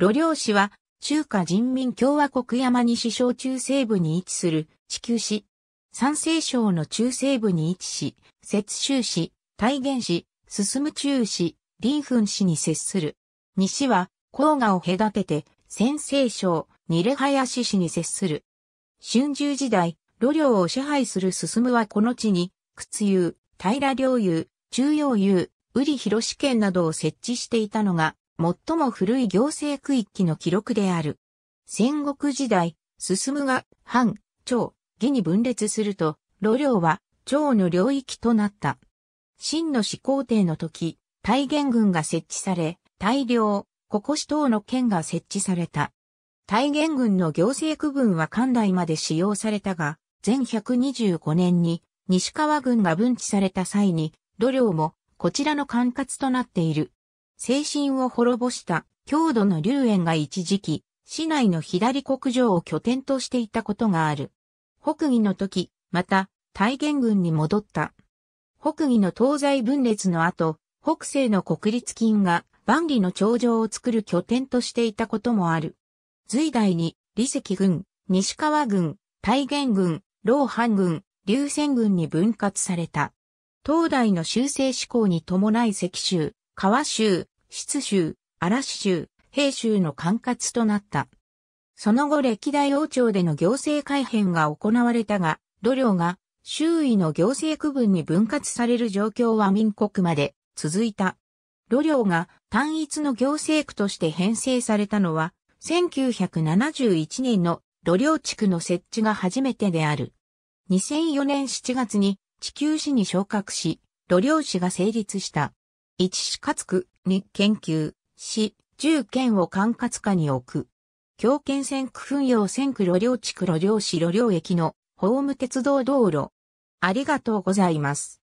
呂梁市は、中華人民共和国山西省中西部に位置する地球市。山西省の中西部に位置し、雪州市、大元市、進む中市、林墳市に接する。西は、黄河を隔てて、先西省、ニレハヤ市市に接する。春秋時代、路領を支配する進はこの地に、屈遊、平良領遊、中央遊、瓜広市県などを設置していたのが、最も古い行政区域の記録である。戦国時代、進むが、藩、町、義に分裂すると、路領は、蝶の領域となった。秦の始皇帝の時、大元軍が設置され、大領、ここ市等の県が設置された。大元軍の行政区分は関代まで使用されたが、前125年に西川軍が分置された際に、土領もこちらの管轄となっている。精神を滅ぼした郷土の龍園が一時期、市内の左国城を拠点としていたことがある。北魏の時、また、大元軍に戻った。北魏の東西分裂の後、北西の国立金が万里の長城を作る拠点としていたこともある。隋代に、李石軍、西川軍、大元軍、老藩軍、流仙軍に分割された。東代の修正志向に伴い石州、川州、室州、嵐州、平州の管轄となった。その後歴代王朝での行政改変が行われたが、土領が周囲の行政区分に分割される状況は民国まで続いた。土領が単一の行政区として編成されたのは、1971年の土領地区の設置が初めてである。2004年7月に地球市に昇格し、土領市が成立した。一かつく、に研究し、十県を管轄下に置く。狂犬線区分用線区路両地区路両市路両駅のホーム鉄道道路。ありがとうございます。